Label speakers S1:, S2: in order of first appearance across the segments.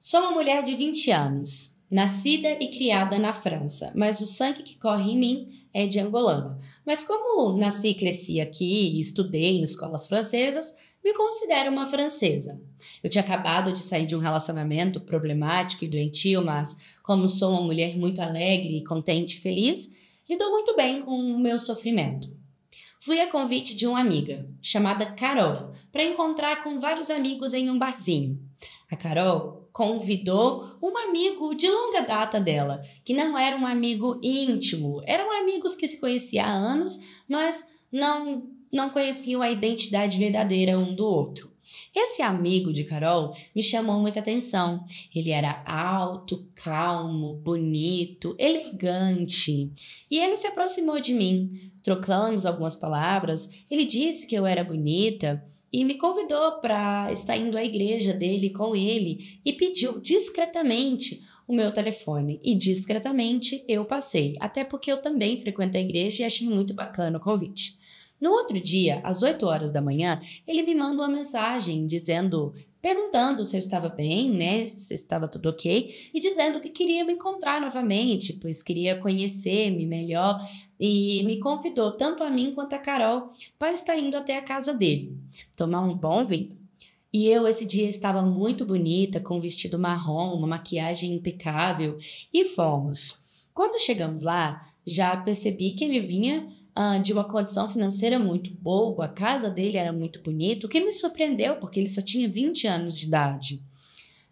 S1: Sou uma mulher de 20 anos, nascida e criada na França, mas o sangue que corre em mim é de angolano. Mas como nasci e cresci aqui e estudei em escolas francesas, me considero uma francesa. Eu tinha acabado de sair de um relacionamento problemático e doentio, mas como sou uma mulher muito alegre, contente e feliz, lidou muito bem com o meu sofrimento. Fui a convite de uma amiga, chamada Carol, para encontrar com vários amigos em um barzinho. A Carol convidou um amigo de longa data dela, que não era um amigo íntimo, eram amigos que se conheciam há anos, mas não, não conheciam a identidade verdadeira um do outro. Esse amigo de Carol me chamou muita atenção. Ele era alto, calmo, bonito, elegante. E ele se aproximou de mim. Trocamos algumas palavras. Ele disse que eu era bonita e me convidou para estar indo à igreja dele com ele e pediu discretamente o meu telefone. E discretamente eu passei, até porque eu também frequento a igreja e achei muito bacana o convite. No outro dia, às 8 horas da manhã, ele me manda uma mensagem dizendo, perguntando se eu estava bem, né, se estava tudo ok, e dizendo que queria me encontrar novamente, pois queria conhecer-me melhor e me convidou tanto a mim quanto a Carol para estar indo até a casa dele, tomar um bom vinho. E eu esse dia estava muito bonita, com um vestido marrom, uma maquiagem impecável, e fomos. Quando chegamos lá, já percebi que ele vinha ah, de uma condição financeira muito boa, a casa dele era muito bonita, o que me surpreendeu, porque ele só tinha 20 anos de idade.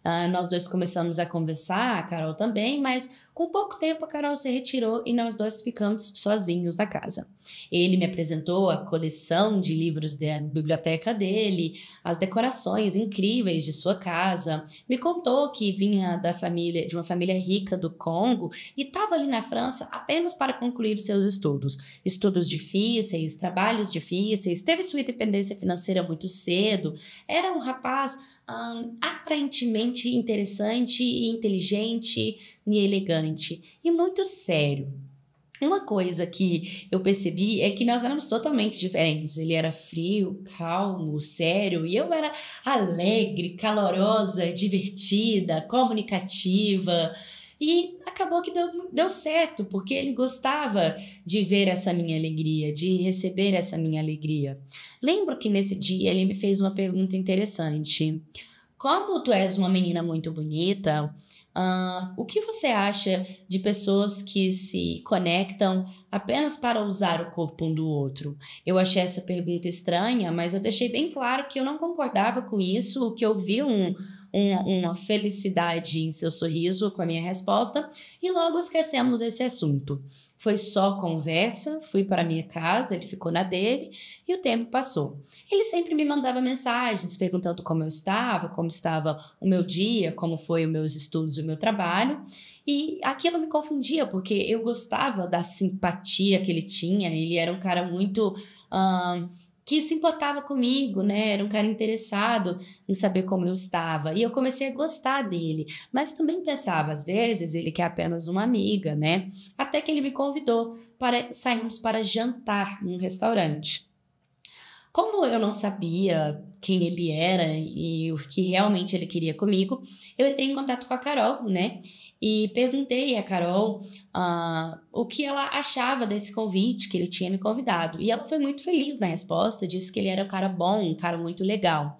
S1: Ah, nós dois começamos a conversar, a Carol também, mas com pouco tempo a Carol se retirou e nós dois ficamos sozinhos na casa. Ele me apresentou a coleção de livros da biblioteca dele, as decorações incríveis de sua casa, me contou que vinha da família de uma família rica do Congo e estava ali na França apenas para concluir seus estudos. Estudos difíceis, trabalhos difíceis, teve sua independência financeira muito cedo, era um rapaz um, atraentemente interessante, inteligente e elegante e muito sério. Uma coisa que eu percebi é que nós éramos totalmente diferentes. Ele era frio, calmo, sério, e eu era alegre, calorosa, divertida, comunicativa. E acabou que deu, deu certo, porque ele gostava de ver essa minha alegria, de receber essa minha alegria. Lembro que nesse dia ele me fez uma pergunta interessante. Como tu és uma menina muito bonita, Uh, o que você acha de pessoas que se conectam apenas para usar o corpo um do outro? Eu achei essa pergunta estranha, mas eu deixei bem claro que eu não concordava com isso, que eu vi um, uma, uma felicidade em seu sorriso com a minha resposta e logo esquecemos esse assunto. Foi só conversa, fui para minha casa, ele ficou na dele e o tempo passou. Ele sempre me mandava mensagens perguntando como eu estava, como estava o meu dia, como foi os meus estudos, o meu trabalho. E aquilo me confundia, porque eu gostava da simpatia que ele tinha, ele era um cara muito que se importava comigo, né? Era um cara interessado em saber como eu estava. E eu comecei a gostar dele. Mas também pensava, às vezes, ele que é apenas uma amiga, né? Até que ele me convidou para sairmos para jantar num restaurante. Como eu não sabia quem ele era e o que realmente ele queria comigo, eu entrei em contato com a Carol, né? E perguntei a Carol uh, o que ela achava desse convite que ele tinha me convidado. E ela foi muito feliz na resposta, disse que ele era um cara bom, um cara muito legal.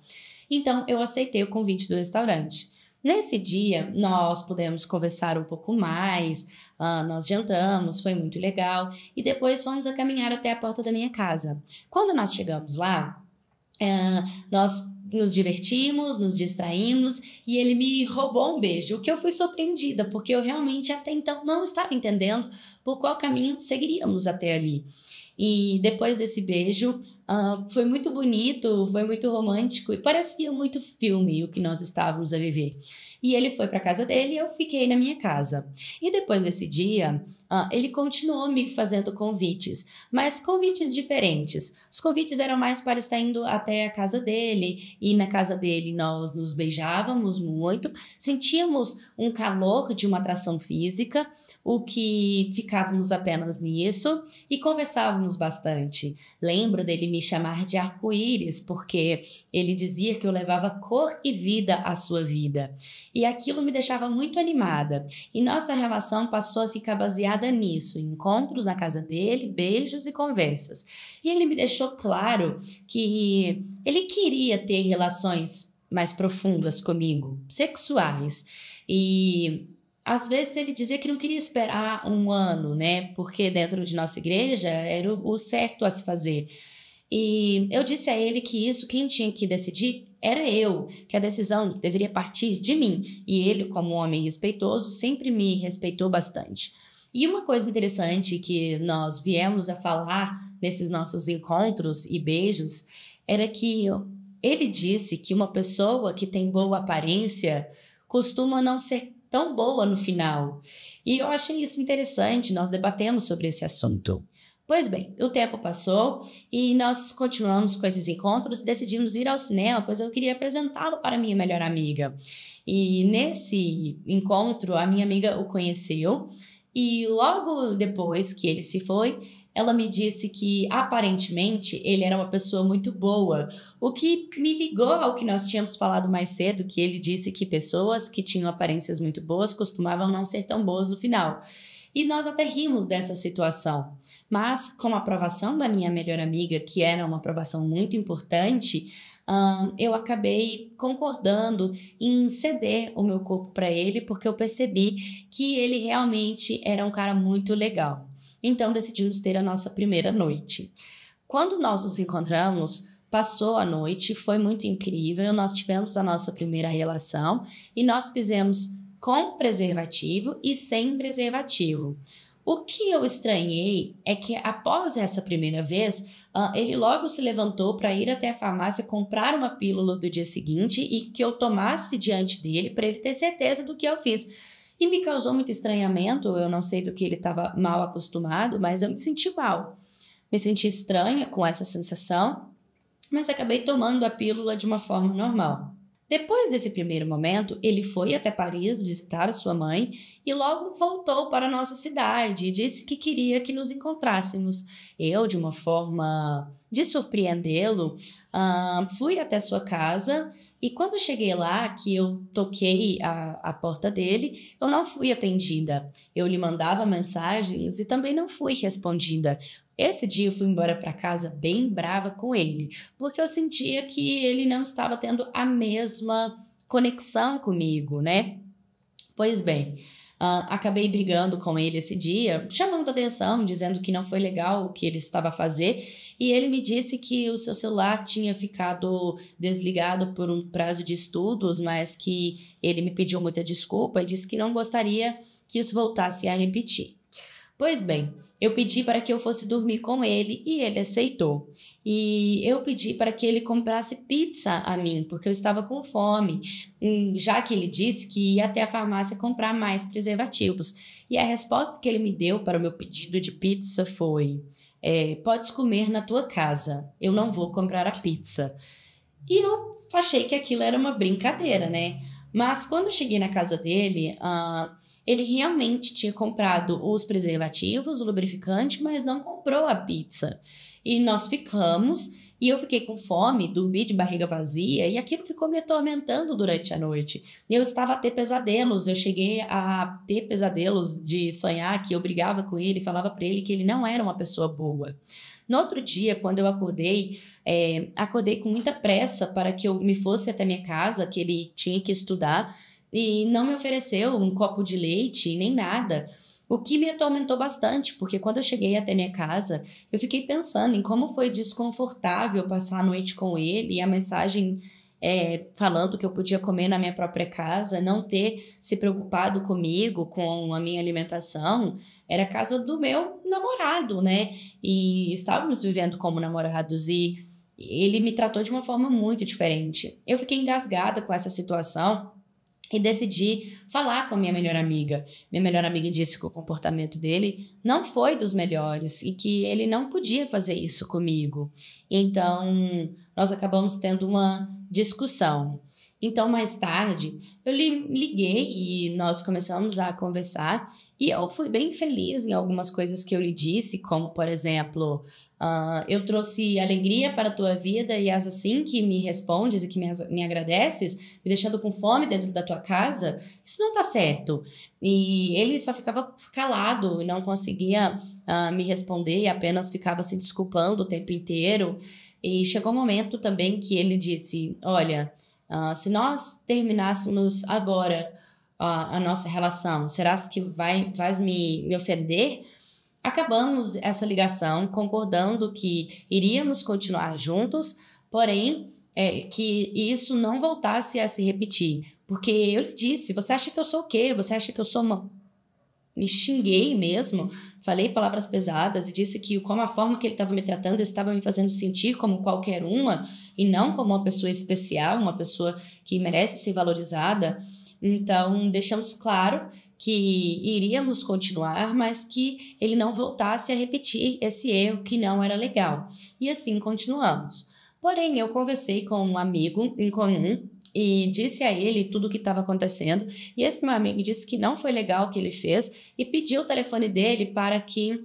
S1: Então eu aceitei o convite do restaurante. Nesse dia, nós pudemos conversar um pouco mais, uh, nós jantamos, foi muito legal, e depois fomos a caminhar até a porta da minha casa. Quando nós chegamos lá, uh, nós nos divertimos, nos distraímos e ele me roubou um beijo, o que eu fui surpreendida, porque eu realmente até então não estava entendendo por qual caminho seguiríamos até ali. E depois desse beijo, Uh, foi muito bonito, foi muito romântico e parecia muito filme o que nós estávamos a viver. E ele foi para casa dele e eu fiquei na minha casa. E depois desse dia, uh, ele continuou me fazendo convites, mas convites diferentes. Os convites eram mais para estar indo até a casa dele e na casa dele nós nos beijávamos muito, sentíamos um calor de uma atração física, o que ficávamos apenas nisso e conversávamos bastante. Lembro dele me me chamar de arco-íris, porque ele dizia que eu levava cor e vida à sua vida. E aquilo me deixava muito animada. E nossa relação passou a ficar baseada nisso: encontros na casa dele, beijos e conversas. E ele me deixou claro que ele queria ter relações mais profundas comigo, sexuais. E às vezes ele dizia que não queria esperar um ano, né? Porque dentro de nossa igreja era o certo a se fazer. E eu disse a ele que isso quem tinha que decidir era eu, que a decisão deveria partir de mim. E ele, como homem respeitoso, sempre me respeitou bastante. E uma coisa interessante que nós viemos a falar nesses nossos encontros e beijos era que ele disse que uma pessoa que tem boa aparência costuma não ser tão boa no final. E eu achei isso interessante, nós debatemos sobre esse assunto. Pois bem, o tempo passou e nós continuamos com esses encontros e decidimos ir ao cinema, pois eu queria apresentá-lo para minha melhor amiga. E nesse encontro, a minha amiga o conheceu e logo depois que ele se foi, ela me disse que aparentemente ele era uma pessoa muito boa, o que me ligou ao que nós tínhamos falado mais cedo, que ele disse que pessoas que tinham aparências muito boas costumavam não ser tão boas no final. E nós até rimos dessa situação. Mas com a aprovação da minha melhor amiga, que era uma aprovação muito importante, hum, eu acabei concordando em ceder o meu corpo para ele, porque eu percebi que ele realmente era um cara muito legal. Então decidimos ter a nossa primeira noite. Quando nós nos encontramos, passou a noite, foi muito incrível. Nós tivemos a nossa primeira relação e nós fizemos com preservativo e sem preservativo. O que eu estranhei é que após essa primeira vez, ah, ele logo se levantou para ir até a farmácia comprar uma pílula do dia seguinte e que eu tomasse diante dele para ele ter certeza do que eu fiz. E me causou muito estranhamento, eu não sei do que ele estava mal acostumado, mas eu me senti mal. Me senti estranha com essa sensação, mas acabei tomando a pílula de uma forma normal. Depois desse primeiro momento, ele foi até Paris visitar sua mãe e logo voltou para nossa cidade e disse que queria que nos encontrássemos. Eu, de uma forma de surpreendê-lo, uh, fui até sua casa e quando eu cheguei lá, que eu toquei a, a porta dele, eu não fui atendida. Eu lhe mandava mensagens e também não fui respondida. Esse dia eu fui embora para casa bem brava com ele, porque eu sentia que ele não estava tendo a mesma conexão comigo, né? Pois bem, Uh, acabei brigando com ele esse dia, chamando atenção, dizendo que não foi legal o que ele estava a fazer, e ele me disse que o seu celular tinha ficado desligado por um prazo de estudos, mas que ele me pediu muita desculpa e disse que não gostaria que isso voltasse a repetir. Pois bem, eu pedi para que eu fosse dormir com ele e ele aceitou. E eu pedi para que ele comprasse pizza a mim, porque eu estava com fome, já que ele disse que ia até a farmácia comprar mais preservativos. E a resposta que ele me deu para o meu pedido de pizza foi: é, Podes comer na tua casa, eu não vou comprar a pizza. E eu achei que aquilo era uma brincadeira, né? Mas quando eu cheguei na casa dele, uh, ele realmente tinha comprado os preservativos, o lubrificante, mas não comprou a pizza. E nós ficamos, e eu fiquei com fome, dormi de barriga vazia, e aquilo ficou me atormentando durante a noite. Eu estava a ter pesadelos, eu cheguei a ter pesadelos de sonhar que eu brigava com ele, falava para ele que ele não era uma pessoa boa. No outro dia, quando eu acordei, é, acordei com muita pressa para que eu me fosse até minha casa, que ele tinha que estudar e não me ofereceu um copo de leite nem nada. O que me atormentou bastante, porque quando eu cheguei até minha casa, eu fiquei pensando em como foi desconfortável passar a noite com ele e a mensagem é, falando que eu podia comer na minha própria casa, não ter se preocupado comigo, com a minha alimentação. Era a casa do meu namorado, né? E estávamos vivendo como namorados e ele me tratou de uma forma muito diferente. Eu fiquei engasgada com essa situação e decidi falar com a minha melhor amiga. Minha melhor amiga disse que o comportamento dele não foi dos melhores e que ele não podia fazer isso comigo. Então, nós acabamos tendo uma discussão. Então, mais tarde, eu lhe liguei e nós começamos a conversar. E eu fui bem feliz em algumas coisas que eu lhe disse, como, por exemplo, uh, eu trouxe alegria para a tua vida e assim que me respondes e que me, me agradeces, me deixando com fome dentro da tua casa. Isso não tá certo. E ele só ficava calado e não conseguia uh, me responder, e apenas ficava se desculpando o tempo inteiro. E chegou um momento também que ele disse: Olha. Uh, se nós terminássemos agora uh, a nossa relação, será que vai, vai me, me ofender? Acabamos essa ligação concordando que iríamos continuar juntos, porém é, que isso não voltasse a se repetir. Porque eu lhe disse: você acha que eu sou o quê? Você acha que eu sou uma me xinguei mesmo, falei palavras pesadas e disse que como a forma que ele estava me tratando estava me fazendo sentir como qualquer uma e não como uma pessoa especial, uma pessoa que merece ser valorizada. Então, deixamos claro que iríamos continuar, mas que ele não voltasse a repetir esse erro que não era legal. E assim continuamos. Porém, eu conversei com um amigo em comum e disse a ele tudo o que estava acontecendo. E esse meu amigo disse que não foi legal o que ele fez e pediu o telefone dele para que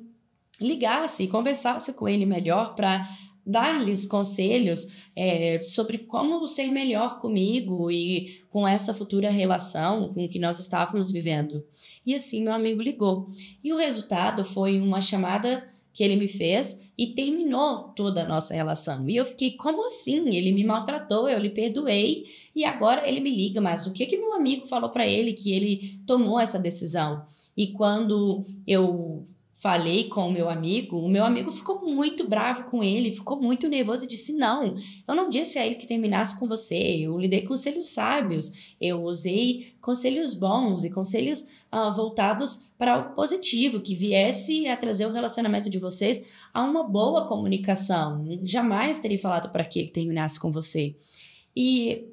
S1: ligasse e conversasse com ele melhor para dar-lhes conselhos é, sobre como ser melhor comigo e com essa futura relação com que nós estávamos vivendo. E assim meu amigo ligou. E o resultado foi uma chamada que ele me fez e terminou toda a nossa relação. E eu fiquei, como assim? Ele me maltratou, eu lhe perdoei e agora ele me liga, mas o que que meu amigo falou para ele que ele tomou essa decisão? E quando eu falei com o meu amigo, o meu amigo ficou muito bravo com ele, ficou muito nervoso e disse: Não, eu não disse a ele que terminasse com você, eu lhe dei conselhos sábios, eu usei conselhos bons e conselhos ah, voltados para algo positivo, que viesse a trazer o relacionamento de vocês a uma boa comunicação. Jamais teria falado para que ele terminasse com você. E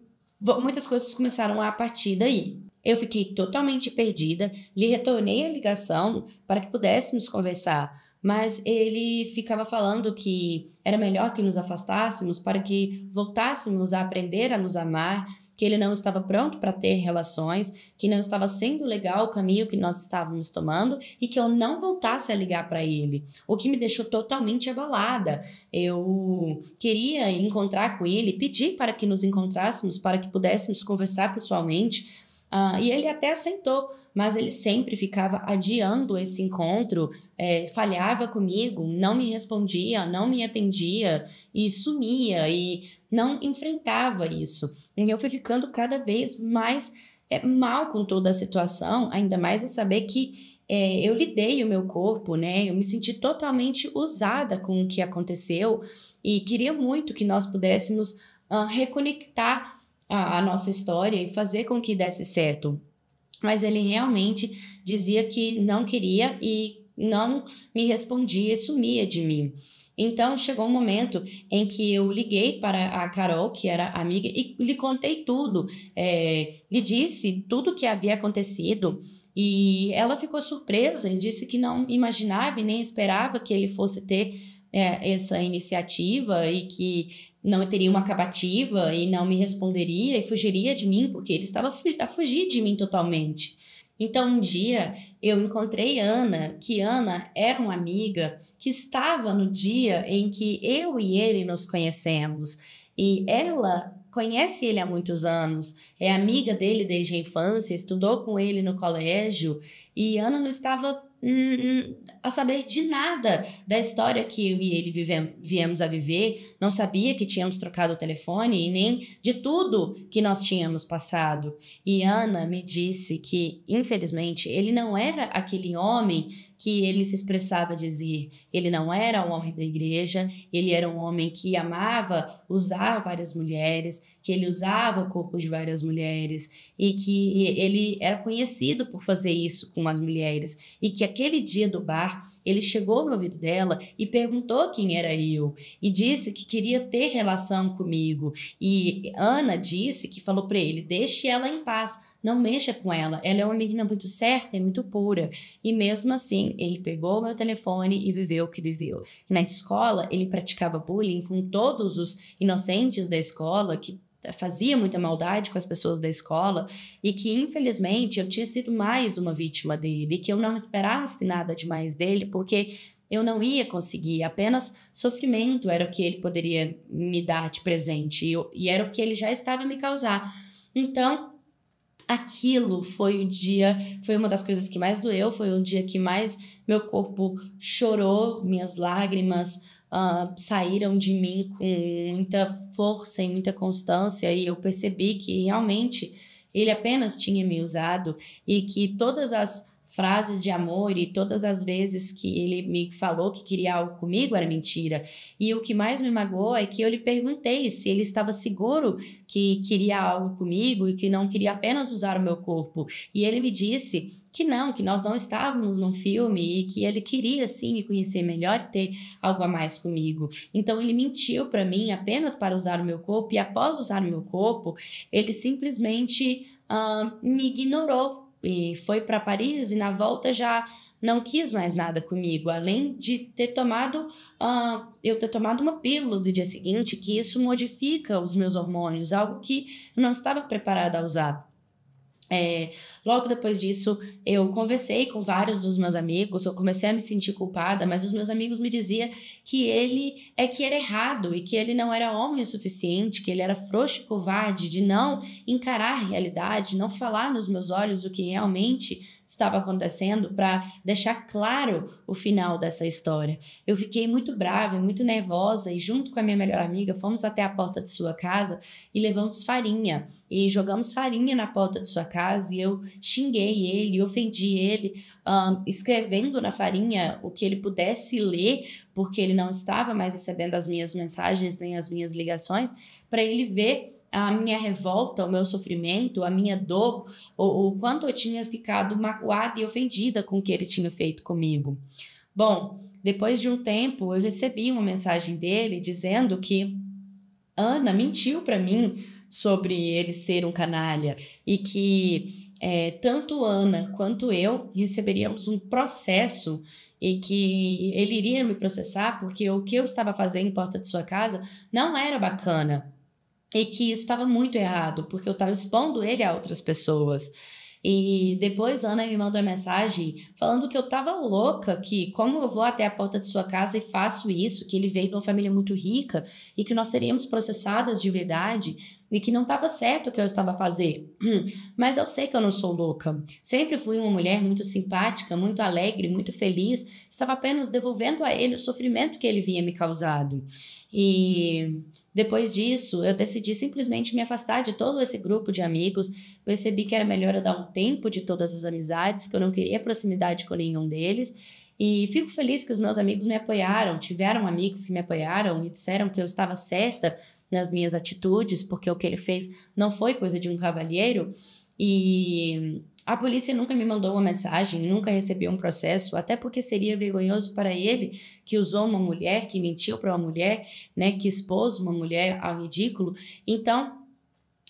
S1: muitas coisas começaram a partir daí. Eu fiquei totalmente perdida, lhe retornei a ligação para que pudéssemos conversar, mas ele ficava falando que era melhor que nos afastássemos para que voltássemos a aprender a nos amar, que ele não estava pronto para ter relações, que não estava sendo legal o caminho que nós estávamos tomando e que eu não voltasse a ligar para ele, o que me deixou totalmente abalada. Eu queria encontrar com ele, pedir para que nos encontrássemos, para que pudéssemos conversar pessoalmente ah, e ele até aceitou, mas ele sempre ficava adiando esse encontro, é, falhava comigo, não me respondia, não me atendia e sumia e não enfrentava isso. E eu fui ficando cada vez mais é, mal com toda a situação, ainda mais em saber que é, eu lidei o meu corpo, né? Eu me senti totalmente usada com o que aconteceu e queria muito que nós pudéssemos uh, reconectar a, a nossa história e fazer com que desse certo. Mas ele realmente dizia que não queria e não me respondia e sumia de mim. Então chegou um momento em que eu liguei para a Carol, que era amiga, e lhe contei tudo, é, lhe disse tudo o que havia acontecido. E ela ficou surpresa e disse que não imaginava e nem esperava que ele fosse ter é, essa iniciativa e que não teria uma acabativa e não me responderia e fugiria de mim, porque ele estava a fugir de mim totalmente. Então, um dia eu encontrei Ana, que Ana era uma amiga que estava no dia em que eu e ele nos conhecemos. E ela conhece ele há muitos anos, é amiga dele desde a infância, estudou com ele no colégio, e Ana não estava a saber de nada da história que eu e ele vivemos, viemos a viver, não sabia que tínhamos trocado o telefone e nem de tudo que nós tínhamos passado. E Ana me disse que, infelizmente, ele não era aquele homem que ele se expressava dizer, ele não era um homem da igreja, ele era um homem que amava usar várias mulheres, que ele usava o corpo de várias mulheres e que ele era conhecido por fazer isso com as mulheres e que aquele dia do bar ele chegou no ouvido dela e perguntou quem era eu e disse que queria ter relação comigo e Ana disse que falou para ele deixe ela em paz não mexa com ela ela é uma menina muito certa e muito pura e mesmo assim ele pegou meu telefone e viveu o que viveu. na escola, ele praticava bullying com todos os inocentes da escola que fazia muita maldade com as pessoas da escola e que infelizmente eu tinha sido mais uma vítima dele, que eu não esperasse nada demais dele, porque eu não ia conseguir, apenas sofrimento era o que ele poderia me dar de presente e, eu, e era o que ele já estava me causar. Então, aquilo foi o dia, foi uma das coisas que mais doeu, foi um dia que mais meu corpo chorou, minhas lágrimas uh, saíram de mim com muita força e muita constância, e eu percebi que realmente ele apenas tinha me usado e que todas as frases de amor e todas as vezes que ele me falou que queria algo comigo era mentira. E o que mais me magoou é que eu lhe perguntei se ele estava seguro que queria algo comigo e que não queria apenas usar o meu corpo. E ele me disse que não, que nós não estávamos num filme e que ele queria sim me conhecer melhor e ter algo a mais comigo. Então ele mentiu para mim apenas para usar o meu corpo e após usar o meu corpo, ele simplesmente uh, me ignorou e foi para Paris e na volta já não quis mais nada comigo, além de ter tomado, uh, eu ter tomado uma pílula do dia seguinte, que isso modifica os meus hormônios, algo que eu não estava preparada a usar. É, logo depois disso, eu conversei com vários dos meus amigos, eu comecei a me sentir culpada, mas os meus amigos me diziam que ele é que era errado e que ele não era homem o suficiente, que ele era frouxo e covarde de não encarar a realidade, não falar nos meus olhos o que realmente estava acontecendo para deixar claro o final dessa história. Eu fiquei muito brava e muito nervosa e junto com a minha melhor amiga fomos até a porta de sua casa e levamos farinha e jogamos farinha na porta de sua casa e eu xinguei ele, ofendi ele, um, escrevendo na farinha o que ele pudesse ler, porque ele não estava mais recebendo as minhas mensagens nem as minhas ligações, para ele ver a minha revolta, o meu sofrimento, a minha dor, o, o quanto eu tinha ficado magoada e ofendida com o que ele tinha feito comigo. Bom, depois de um tempo, eu recebi uma mensagem dele dizendo que Ana mentiu para mim sobre ele ser um canalha e que é, tanto Ana quanto eu receberíamos um processo e que ele iria me processar porque o que eu estava fazendo em porta de sua casa não era bacana e que isso estava muito errado porque eu estava expondo ele a outras pessoas. E depois Ana me mandou uma mensagem falando que eu tava louca, que como eu vou até a porta de sua casa e faço isso, que ele veio de uma família muito rica e que nós seríamos processadas de verdade e que não estava certo o que eu estava a fazer. Mas eu sei que eu não sou louca. Sempre fui uma mulher muito simpática, muito alegre, muito feliz. Estava apenas devolvendo a ele o sofrimento que ele vinha me causado. E depois disso, eu decidi simplesmente me afastar de todo esse grupo de amigos. Percebi que era melhor eu dar um tempo de todas as amizades, que eu não queria proximidade com nenhum deles. E fico feliz que os meus amigos me apoiaram, tiveram amigos que me apoiaram e disseram que eu estava certa nas minhas atitudes, porque o que ele fez não foi coisa de um cavalheiro. E a polícia nunca me mandou uma mensagem, nunca recebeu um processo, até porque seria vergonhoso para ele que usou uma mulher, que mentiu para uma mulher, né, que expôs uma mulher ao ridículo. Então,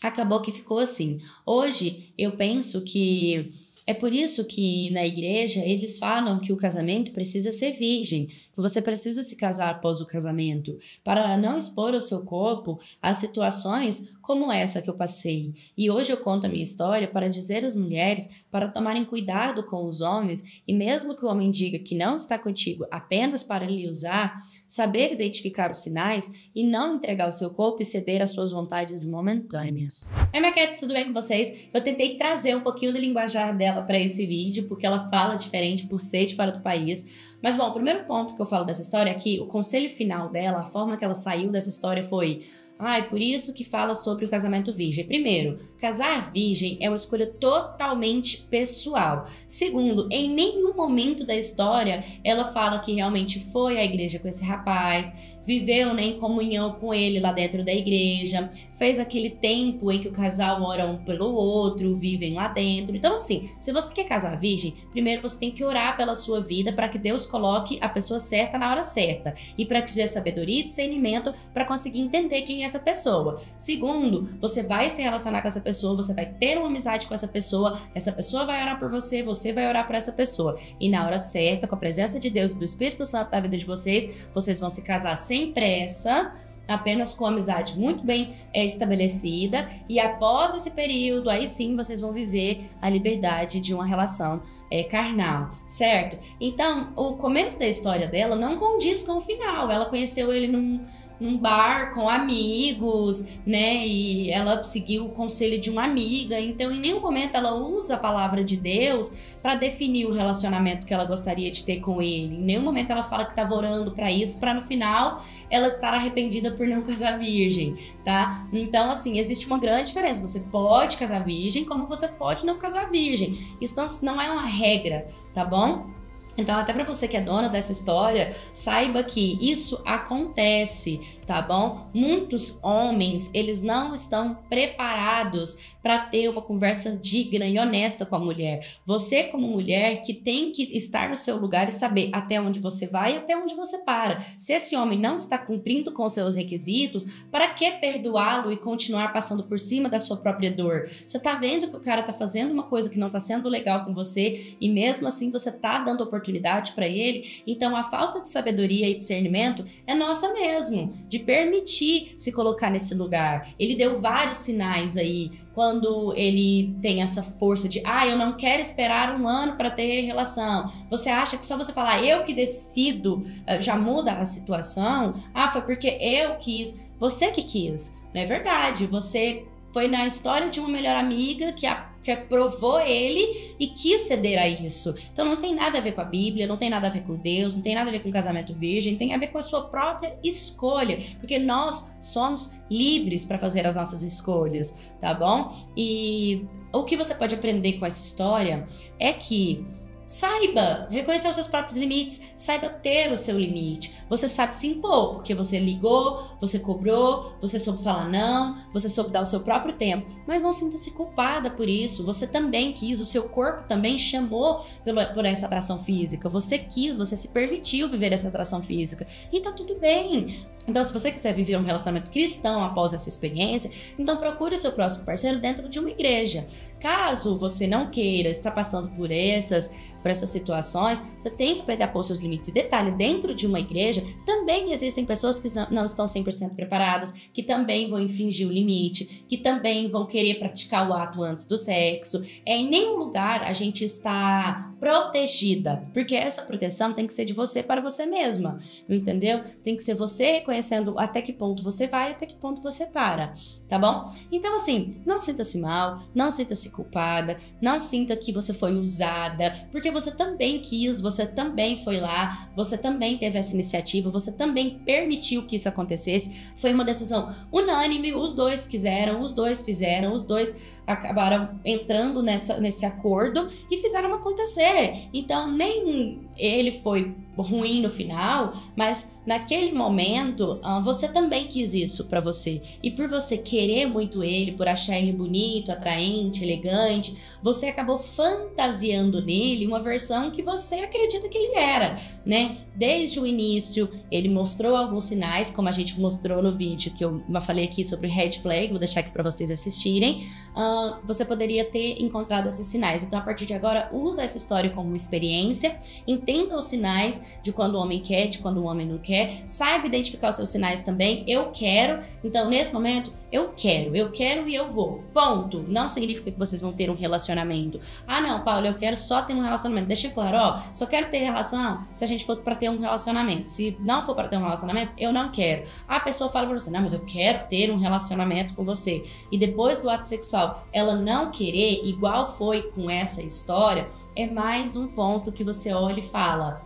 S1: acabou que ficou assim. Hoje eu penso que é por isso que na igreja eles falam que o casamento precisa ser virgem, que você precisa se casar após o casamento, para não expor o seu corpo a situações como essa que eu passei. E hoje eu conto a minha história para dizer às mulheres para tomarem cuidado com os homens e mesmo que o homem diga que não está contigo apenas para lhe usar, saber identificar os sinais e não entregar o seu corpo e ceder às suas vontades momentâneas. Oi, Maquete, tudo bem com vocês? Eu tentei trazer um pouquinho do linguajar dela para esse vídeo, porque ela fala diferente por ser de fora do país. Mas, bom, o primeiro ponto que eu falo dessa história é que o conselho final dela, a forma que ela saiu dessa história foi Ai, ah, é por isso que fala sobre o casamento virgem. Primeiro, casar virgem é uma escolha totalmente pessoal. Segundo, em nenhum momento da história ela fala que realmente foi à igreja com esse rapaz, viveu né, em comunhão com ele lá dentro da igreja, fez aquele tempo em que o casal ora um pelo outro, vivem lá dentro. Então, assim, se você quer casar virgem, primeiro você tem que orar pela sua vida para que Deus coloque a pessoa certa na hora certa e para que dê sabedoria e discernimento para conseguir entender quem é essa pessoa. Segundo, você vai se relacionar com essa pessoa, você vai ter uma amizade com essa pessoa, essa pessoa vai orar por você, você vai orar por essa pessoa. E na hora certa, com a presença de Deus e do Espírito Santo na vida de vocês, vocês vão se casar sem pressa apenas com amizade muito bem é, estabelecida e após esse período aí sim vocês vão viver a liberdade de uma relação é, carnal, certo? Então o começo da história dela não condiz com o final. Ela conheceu ele num num bar com amigos, né? E ela seguiu o conselho de uma amiga, então em nenhum momento ela usa a palavra de Deus para definir o relacionamento que ela gostaria de ter com ele. Em nenhum momento ela fala que estava orando para isso, para no final ela estar arrependida por não casar virgem, tá? Então assim, existe uma grande diferença. Você pode casar virgem, como você pode não casar virgem. Isso não, não é uma regra, tá bom? Então, até para você que é dona dessa história, saiba que isso acontece, tá bom? Muitos homens, eles não estão preparados para ter uma conversa digna e honesta com a mulher. Você como mulher que tem que estar no seu lugar e saber até onde você vai e até onde você para. Se esse homem não está cumprindo com seus requisitos, para que perdoá-lo e continuar passando por cima da sua própria dor? Você tá vendo que o cara tá fazendo uma coisa que não tá sendo legal com você e mesmo assim você tá dando oportunidade oportunidade para ele. Então, a falta de sabedoria e discernimento é nossa mesmo, de permitir se colocar nesse lugar. Ele deu vários sinais aí quando ele tem essa força de, ah, eu não quero esperar um ano para ter relação. Você acha que só você falar eu que decido eh, já muda a situação? Ah, foi porque eu quis, você que quis. Não é verdade. Você foi na história de uma melhor amiga que a que aprovou ele e quis ceder a isso. Então não tem nada a ver com a Bíblia, não tem nada a ver com Deus, não tem nada a ver com o casamento virgem, tem a ver com a sua própria escolha, porque nós somos livres para fazer as nossas escolhas, tá bom? E o que você pode aprender com essa história é que Saiba reconhecer os seus próprios limites, saiba ter o seu limite. Você sabe se impor, porque você ligou, você cobrou, você soube falar não, você soube dar o seu próprio tempo. Mas não sinta-se culpada por isso. Você também quis, o seu corpo também chamou por essa atração física. Você quis, você se permitiu viver essa atração física. E tá tudo bem. Então, se você quiser viver um relacionamento cristão após essa experiência, então procure o seu próximo parceiro dentro de uma igreja. Caso você não queira, está passando por essas, por essas situações, você tem que aprender a pôr seus limites. E detalhe, dentro de uma igreja também existem pessoas que não estão 100% preparadas, que também vão infringir o limite, que também vão querer praticar o ato antes do sexo. É, em nenhum lugar a gente está protegida, porque essa proteção tem que ser de você para você mesma, entendeu? Tem que ser você reconhecendo conhecendo até que ponto você vai e até que ponto você para, tá bom? Então, assim, não sinta-se mal, não sinta-se culpada, não sinta que você foi usada, porque você também quis, você também foi lá, você também teve essa iniciativa, você também permitiu que isso acontecesse. Foi uma decisão unânime, os dois quiseram, os dois fizeram, os dois acabaram entrando nessa, nesse acordo e fizeram acontecer. Então, nem ele foi ruim no final, mas naquele momento ah, você também quis isso para você. E por você querer muito ele, por achar ele bonito, atraente, elegante, você acabou fantasiando nele uma versão que você acredita que ele era, né? Desde o início, ele mostrou alguns sinais, como a gente mostrou no vídeo que eu falei aqui sobre red flag, vou deixar aqui para vocês assistirem. Ah, então, você poderia ter encontrado esses sinais. Então, a partir de agora, usa essa história como uma experiência, entenda os sinais de quando o homem quer, de quando o homem não quer, saiba identificar os seus sinais também. Eu quero, então, nesse momento, eu quero, eu quero e eu vou. Ponto. Não significa que vocês vão ter um relacionamento. Ah, não, Paulo, eu quero só ter um relacionamento. Deixa claro, ó, só quero ter relação se a gente for para ter um relacionamento. Se não for para ter um relacionamento, eu não quero. A pessoa fala para você, não, mas eu quero ter um relacionamento com você. E depois do ato sexual, ela não querer, igual foi com essa história, é mais um ponto que você olha e fala: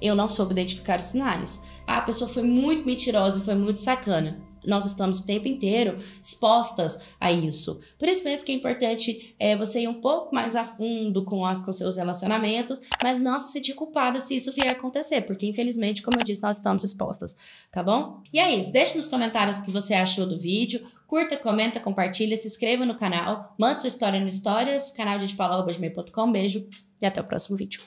S1: eu não soube identificar os sinais. Ah, a pessoa foi muito mentirosa, foi muito sacana nós estamos o tempo inteiro expostas a isso. Por isso mesmo que é importante é, você ir um pouco mais a fundo com, os com seus relacionamentos, mas não se sentir culpada se isso vier acontecer, porque infelizmente, como eu disse, nós estamos expostas, tá bom? E é isso, deixe nos comentários o que você achou do vídeo, Curta, comenta, compartilha, se inscreva no canal, manda sua história no Histórias, canal de Paula, Beijo e até o próximo vídeo.